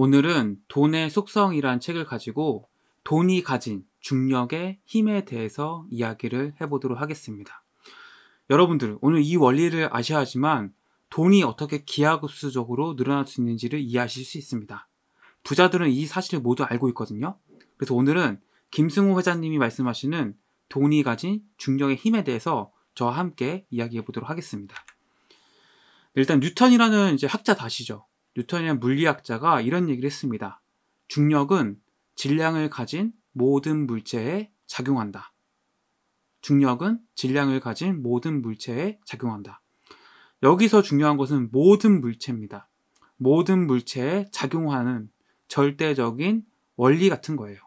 오늘은 돈의 속성이란 책을 가지고 돈이 가진 중력의 힘에 대해서 이야기를 해보도록 하겠습니다. 여러분들, 오늘 이 원리를 아셔야 지만 돈이 어떻게 기하급수적으로 늘어날 수 있는지를 이해하실 수 있습니다. 부자들은 이 사실을 모두 알고 있거든요. 그래서 오늘은 김승우 회장님이 말씀하시는 돈이 가진 중력의 힘에 대해서 저와 함께 이야기해 보도록 하겠습니다. 일단 뉴턴이라는 이제 학자 다시죠. 뉴턴이란 물리학자가 이런 얘기를 했습니다. 중력은 질량을 가진 모든 물체에 작용한다. 중력은 질량을 가진 모든 물체에 작용한다. 여기서 중요한 것은 모든 물체입니다. 모든 물체에 작용하는 절대적인 원리 같은 거예요.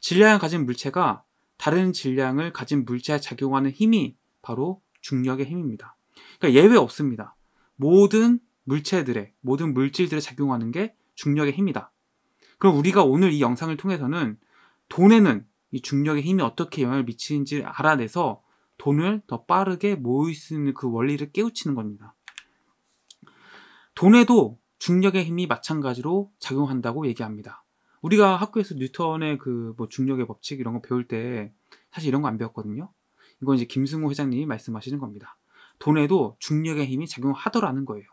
질량을 가진 물체가 다른 질량을 가진 물체에 작용하는 힘이 바로 중력의 힘입니다. 그러니까 예외 없습니다. 모든 물체들의 모든 물질들에 작용하는 게 중력의 힘이다. 그럼 우리가 오늘 이 영상을 통해서는 돈에는 이 중력의 힘이 어떻게 영향을 미치는지 알아내서 돈을 더 빠르게 모을 수 있는 그 원리를 깨우치는 겁니다. 돈에도 중력의 힘이 마찬가지로 작용한다고 얘기합니다. 우리가 학교에서 뉴턴의 그 뭐 중력의 법칙 이런 거 배울 때 사실 이런 거 안 배웠거든요. 이건 이제 김승호 회장님이 말씀하시는 겁니다. 돈에도 중력의 힘이 작용하더라는 거예요.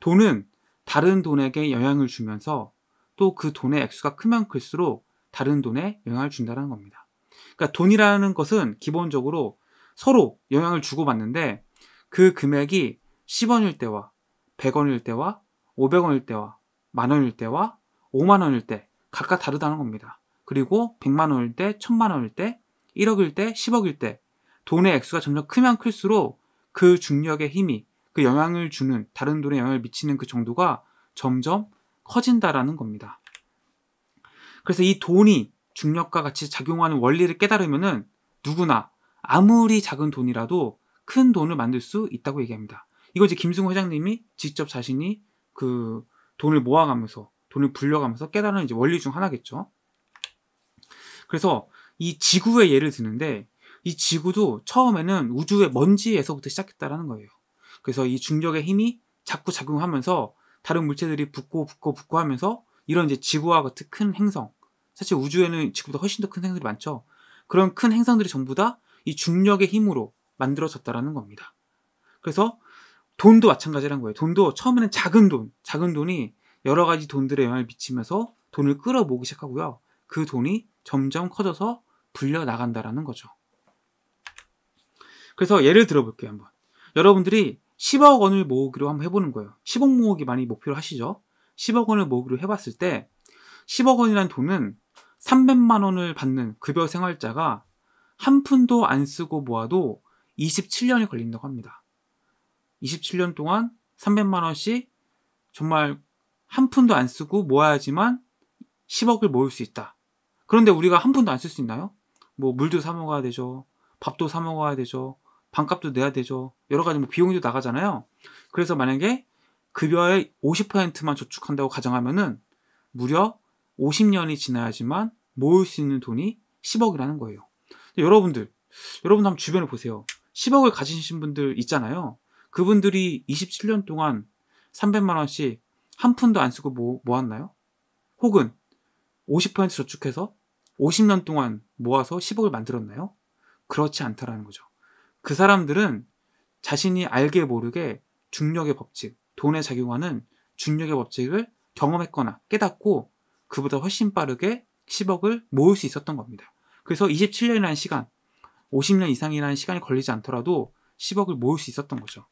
돈은 다른 돈에게 영향을 주면서 또 그 돈의 액수가 크면 클수록 다른 돈에 영향을 준다는 겁니다. 그러니까 돈이라는 것은 기본적으로 서로 영향을 주고받는데 그 금액이 10원일 때와 100원일 때와 500원일 때와 만원일 때와 5만원일 때 각각 다르다는 겁니다. 그리고 100만원일 때, 1000만원일 때, 1억일 때, 10억일 때 돈의 액수가 점점 크면 클수록 그 중력의 힘이 그 영향을 주는 다른 돌에 영향을 미치는 그 정도가 점점 커진다라는 겁니다. 그래서 이 돈이 중력과 같이 작용하는 원리를 깨달으면은 누구나 아무리 작은 돈이라도 큰 돈을 만들 수 있다고 얘기합니다. 이거 이제 김승호 회장님이 직접 자신이 그 돈을 모아가면서 돈을 불려가면서 깨달은 이제 원리 중 하나겠죠. 그래서 이 지구의 예를 드는데 이 지구도 처음에는 우주의 먼지에서부터 시작했다라는 거예요. 그래서 이 중력의 힘이 자꾸 작용하면서 다른 물체들이 붙고 붙고 붙고 하면서 이런 이제 지구와 같은 큰 행성 사실 우주에는 지구보다 훨씬 더 큰 행성들이 많죠. 그런 큰 행성들이 전부 다 이 중력의 힘으로 만들어졌다라는 겁니다. 그래서 돈도 마찬가지라는 거예요. 돈도 처음에는 작은 돈, 작은 돈이 여러 가지 돈들의 영향을 미치면서 돈을 끌어모으기 시작하고요. 그 돈이 점점 커져서 불려 나간다라는 거죠. 그래서 예를 들어볼게요, 한번. 여러분들이 10억 원을 모으기로 한번 해보는 거예요. 10억 모으기 많이 목표로 하시죠? 10억 원을 모으기로 해봤을 때 10억 원이란 돈은 300만 원을 받는 급여 생활자가 한 푼도 안 쓰고 모아도 27년이 걸린다고 합니다. 27년 동안 300만 원씩 정말 한 푼도 안 쓰고 모아야지만 10억을 모을 수 있다. 그런데 우리가 한 푼도 안 쓸 수 있나요? 뭐 물도 사 먹어야 되죠. 밥도 사 먹어야 되죠. 반값도 내야 되죠. 여러 가지 뭐 비용도 나가잖아요. 그래서 만약에 급여의 50%만 저축한다고 가정하면은 무려 50년이 지나야지만 모을 수 있는 돈이 10억이라는 거예요. 여러분들, 여러분 한번 주변을 보세요. 10억을 가지신 분들 있잖아요. 그분들이 27년 동안 300만 원씩 한 푼도 안 쓰고 모, 모았나요? 혹은 50% 저축해서 50년 동안 모아서 10억을 만들었나요? 그렇지 않다라는 거죠. 그 사람들은 자신이 알게 모르게 중력의 법칙, 돈에 작용하는 중력의 법칙을 경험했거나 깨닫고 그보다 훨씬 빠르게 10억을 모을 수 있었던 겁니다. 그래서 27년이라는 시간, 50년 이상이라는 시간이 걸리지 않더라도 10억을 모을 수 있었던 거죠.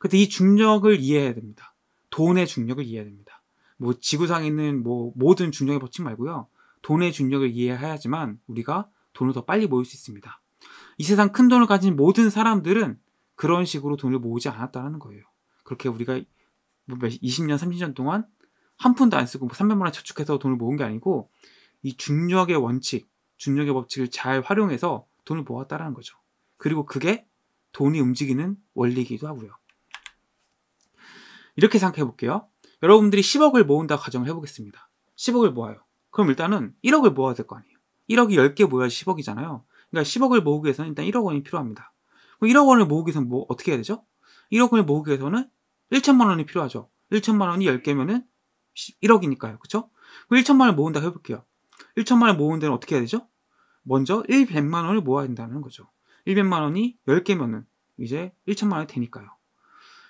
그런데이 중력을 이해해야 됩니다. 돈의 중력을 이해해야 됩니다. 뭐 지구상에 있는 뭐 모든 중력의 법칙 말고요. 돈의 중력을 이해해야지만 우리가 돈을 더 빨리 모을 수 있습니다. 이 세상 큰 돈을 가진 모든 사람들은 그런 식으로 돈을 모으지 않았다는 거예요. 그렇게 우리가 20년, 뭐 30년 동안 한 푼도 안 쓰고 300만 뭐 원 저축해서 돈을 모은 게 아니고 이 중력의 원칙, 중력의 법칙을 잘 활용해서 돈을 모았다라는 거죠. 그리고 그게 돈이 움직이는 원리이기도 하고요. 이렇게 생각해 볼게요. 여러분들이 10억을 모은다 가정을 해보겠습니다. 10억을 모아요. 그럼 일단은 1억을 모아야 될 거 아니에요. 1억이 10개 모여야 10억이잖아요. 그러니까 10억을 모으기 위해서는 일단 1억 원이 필요합니다. 그럼 1억 원을 모으기 위해서는 뭐 어떻게 해야 되죠? 1억 원을 모으기 위해서는 1천만 원이 필요하죠. 1천만 원이 10개면은 1억이니까요. 그렇 그럼 1천만 원을 모은다 해볼게요. 1천만 원을 모은 데는 어떻게 해야 되죠? 먼저 1백만 원을 모아야 된다는 거죠. 1백만 원이 10개면은 이제 1천만 원이 되니까요.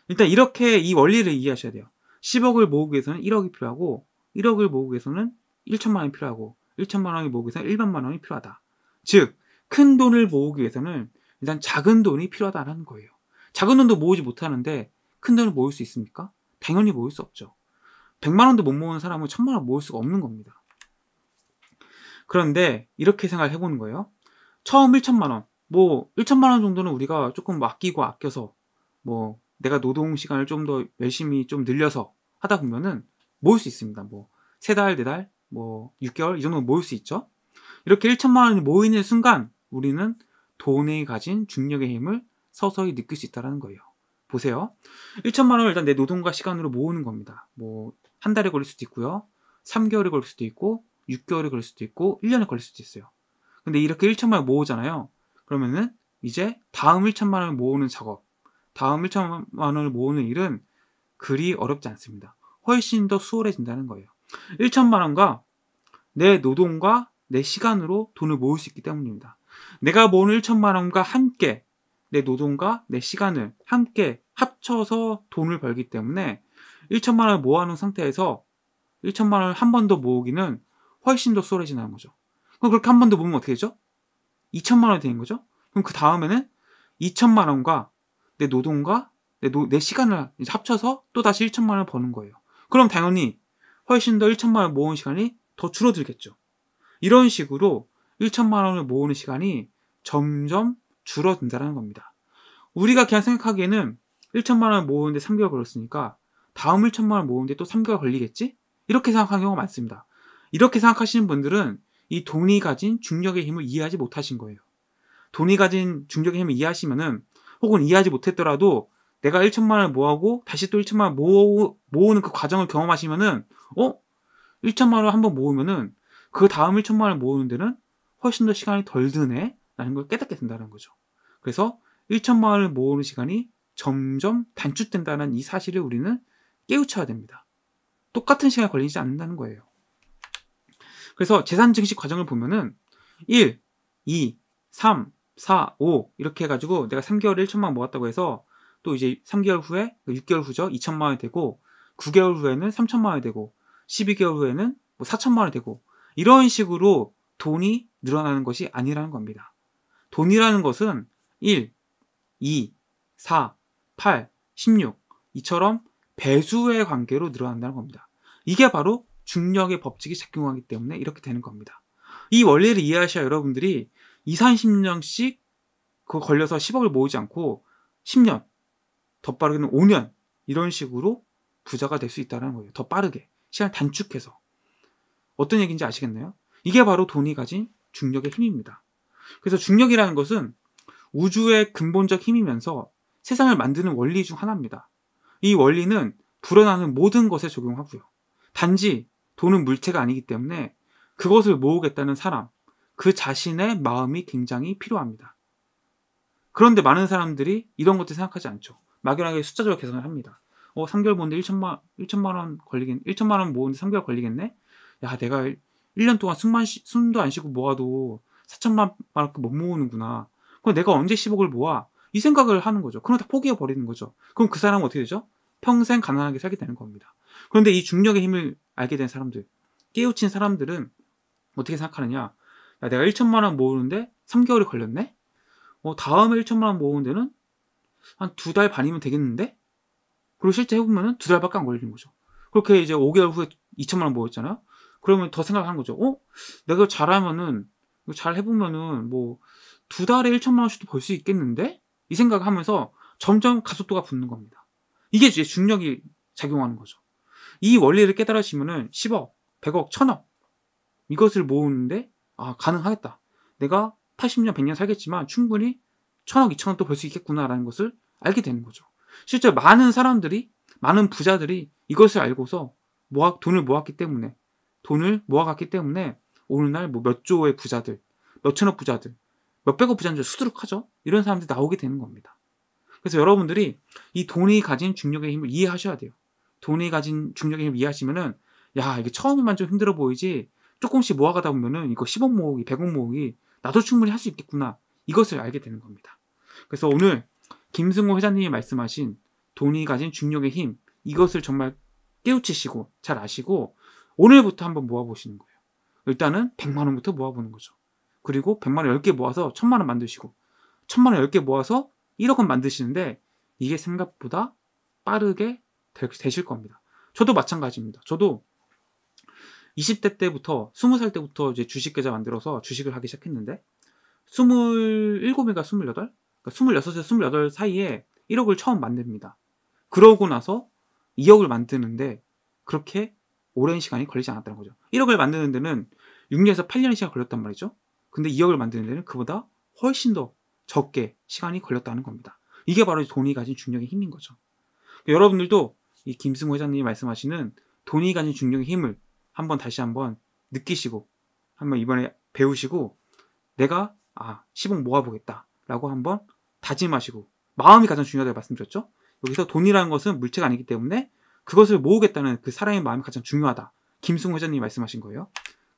일단 이렇게 이 원리를 이해하셔야 돼요. 10억을 모으기 위해서는 1억이 필요하고 1억을 모으기 위해서는 1천만 원이 필요하고 1천만 원이 모으기 위해서는 1백만 원이 필요하다. 즉큰 돈을 모으기 위해서는 일단 작은 돈이 필요하다는 거예요. 작은 돈도 모으지 못하는데 큰 돈을 모을 수 있습니까? 당연히 모을 수 없죠. 100만 원도 못 모으는 사람은 1000만 원 모을 수가 없는 겁니다. 그런데 이렇게 생각을 해보는 거예요. 처음 1천만 원, 뭐 1천만 원 정도는 우리가 조금 아끼고 아껴서 뭐 내가 노동 시간을 좀 더 열심히 좀 늘려서 하다 보면은 모을 수 있습니다. 뭐 세 달, 네 달, 뭐 6개월 이 정도는 모을 수 있죠. 이렇게 1천만 원이 모이는 순간 우리는 돈에 가진 중력의 힘을 서서히 느낄 수 있다는 거예요. 보세요. 1천만 원을 일단 내 노동과 시간으로 모으는 겁니다. 뭐, 한 달에 걸릴 수도 있고요. 3개월에 걸릴 수도 있고, 6개월에 걸릴 수도 있고, 1년에 걸릴 수도 있어요. 근데 이렇게 1천만 원 모으잖아요. 그러면은 이제 다음 1천만 원을 모으는 작업, 다음 1천만 원을 모으는 일은 그리 어렵지 않습니다. 훨씬 더 수월해진다는 거예요. 1천만 원과 내 노동과 내 시간으로 돈을 모을 수 있기 때문입니다. 내가 모은 1천만 원과 함께 내 노동과 내 시간을 함께 합쳐서 돈을 벌기 때문에 1천만 원을 모아놓은 상태에서 1천만 원을 한 번 더 모으기는 훨씬 더 수월해진다는 거죠. 그럼 그렇게 한 번 더 모으면 어떻게 되죠? 2천만 원이 되는 거죠? 그럼 그 다음에는 2천만 원과 내 노동과 내, 노, 내 시간을 합쳐서 또 다시 1천만 원을 버는 거예요. 그럼 당연히 훨씬 더 1천만 원 모은 시간이 더 줄어들겠죠. 이런 식으로 1천만 원을 모으는 시간이 점점 줄어든다는 겁니다. 우리가 그냥 생각하기에는 1천만 원을 모으는데 3개월 걸렸으니까 다음 1천만 원을 모으는데 또 3개월 걸리겠지? 이렇게 생각하는 경우가 많습니다. 이렇게 생각하시는 분들은 이 돈이 가진 중력의 힘을 이해하지 못하신 거예요. 돈이 가진 중력의 힘을 이해하시면은 혹은 이해하지 못했더라도 내가 1천만 원을 모으고 다시 또 1천만 원 모으, 모으는 그 과정을 경험하시면은 어? 1천만 원을 한번 모으면은 그 다음 1천만 원을 모으는 데는 훨씬 더 시간이 덜 드네? 라는 걸 깨닫게 된다는 거죠. 그래서 1천만 원을 모으는 시간이 점점 단축된다는 이 사실을 우리는 깨우쳐야 됩니다. 똑같은 시간이 걸리지 않는다는 거예요. 그래서 재산 증식 과정을 보면은 1, 2, 3, 4, 5 이렇게 해가지고 내가 3개월에 1천만 원 모았다고 해서 또 이제 3개월 후에 6개월 그러니까 후죠 2천만 원이 되고 9개월 후에는 3천만 원이 되고 12개월 후에는 뭐 4천만 원이 되고 이런 식으로 돈이 늘어나는 것이 아니라는 겁니다. 돈이라는 것은 1, 2, 4, 8, 16 이처럼 배수의 관계로 늘어난다는 겁니다. 이게 바로 중력의 법칙이 작용하기 때문에 이렇게 되는 겁니다. 이 원리를 이해하셔야 여러분들이 2, 30년씩 그 걸려서 10억을 모으지 않고 10년, 더 빠르게는 5년 이런 식으로 부자가 될 수 있다는 거예요. 더 빠르게 시간을 단축해서 어떤 얘기인지 아시겠나요? 이게 바로 돈이 가진 중력의 힘입니다. 그래서 중력이라는 것은 우주의 근본적 힘이면서 세상을 만드는 원리 중 하나입니다. 이 원리는 불어나는 모든 것에 적용하고요. 단지 돈은 물체가 아니기 때문에 그것을 모으겠다는 사람, 그 자신의 마음이 굉장히 필요합니다. 그런데 많은 사람들이 이런 것들 생각하지 않죠. 막연하게 숫자적으로 계산을 합니다. 어, 3개월 모는데 1천만, 1천만 원 걸리겠, 1천만 원 모으는데 3개월 걸리겠네? 야, 내가 1년 동안 숨만 쉬, 숨도 안 쉬고 모아도 4천만 만큼 못 모으는구나. 그럼 내가 언제 10억을 모아? 이 생각을 하는 거죠. 그럼 다 포기해 버리는 거죠. 그럼 그 사람은 어떻게 되죠? 평생 가난하게 살게 되는 겁니다. 그런데 이 중력의 힘을 알게 된 사람들, 깨우친 사람들은 어떻게 생각하느냐? 야, 내가 1천만 원 모으는데 3개월이 걸렸네? 어, 다음에 1천만 원 모으는 데는 한 두 달 반이면 되겠는데? 그리고 실제 해보면은 두 달밖에 안 걸리는 거죠. 그렇게 이제 5개월 후에 2천만 원 모였잖아요? 그러면 더 생각하는 거죠. 어? 내가 잘하면은, 잘 해보면은 뭐, 두 달에 1천만 원씩도 벌 수 있겠는데? 이 생각을 하면서 점점 가속도가 붙는 겁니다. 이게 이제 중력이 작용하는 거죠. 이 원리를 깨달으시면은 10억, 100억, 1000억 이것을 모으는데 아 가능하겠다. 내가 80년, 100년 살겠지만 충분히 1000억, 2000억도 벌 수 있겠구나라는 것을 알게 되는 거죠. 실제 많은 사람들이 많은 부자들이 이것을 알고서 모아 돈을 모았기 때문에 돈을 모아갔기 때문에 오늘날 뭐몇 조의 부자들, 몇 천억 부자들, 몇백억 부자들 수두룩하죠. 이런 사람들이 나오게 되는 겁니다. 그래서 여러분들이 이 돈이 가진 중력의 힘을 이해하셔야 돼요. 돈이 가진 중력의 힘을 이해하시면은 야 이게 처음에만 좀 힘들어 보이지 조금씩 모아가다 보면은 이거 10억 모으기, 100억 모으기 나도 충분히 할 수 있겠구나 이것을 알게 되는 겁니다. 그래서 오늘 김승호 회장님이 말씀하신 돈이 가진 중력의 힘 이것을 정말 깨우치시고 잘 아시고 오늘부터 한번 모아보시는 거예요. 일단은 100만 원부터 모아보는 거죠. 그리고 100만 원 10개 모아서 1000만 원 만드시고 1000만 원 10개 모아서 1억 원 만드시는데 이게 생각보다 빠르게 되실 겁니다. 저도 마찬가지입니다. 저도 20대 때부터 20살 때부터 이제 주식 계좌 만들어서 주식을 하기 시작했는데 27인가 28? 26에서 28 사이에 1억을 처음 만듭니다. 그러고 나서 2억을 만드는데 그렇게 오랜 시간이 걸리지 않았다는 거죠. 1억을 만드는 데는 6년에서 8년의 시간이 걸렸단 말이죠. 근데 2억을 만드는 데는 그보다 훨씬 더 적게 시간이 걸렸다는 겁니다. 이게 바로 돈이 가진 중력의 힘인 거죠. 그러니까 여러분들도 이 김승호 회장님이 말씀하시는 돈이 가진 중력의 힘을 한번 다시 한번 느끼시고 한번 이번에 배우시고 내가 아 10억 모아보겠다 라고 한번 다짐하시고 마음이 가장 중요하다고 말씀드렸죠. 여기서 돈이라는 것은 물체가 아니기 때문에 그것을 모으겠다는 그 사람의 마음이 가장 중요하다. 김승호 회장님이 말씀하신 거예요.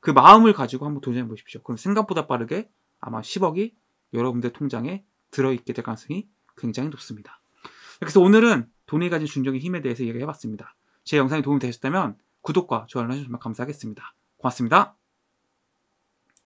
그 마음을 가지고 한번 도전해 보십시오. 그럼 생각보다 빠르게 아마 10억이 여러분들 통장에 들어있게 될 가능성이 굉장히 높습니다. 그래서 오늘은 돈이 가진 중적인 힘에 대해서 얘야기해 봤습니다. 제 영상이 도움이 되셨다면 구독과 좋아요를 해주시면 감사하겠습니다. 고맙습니다.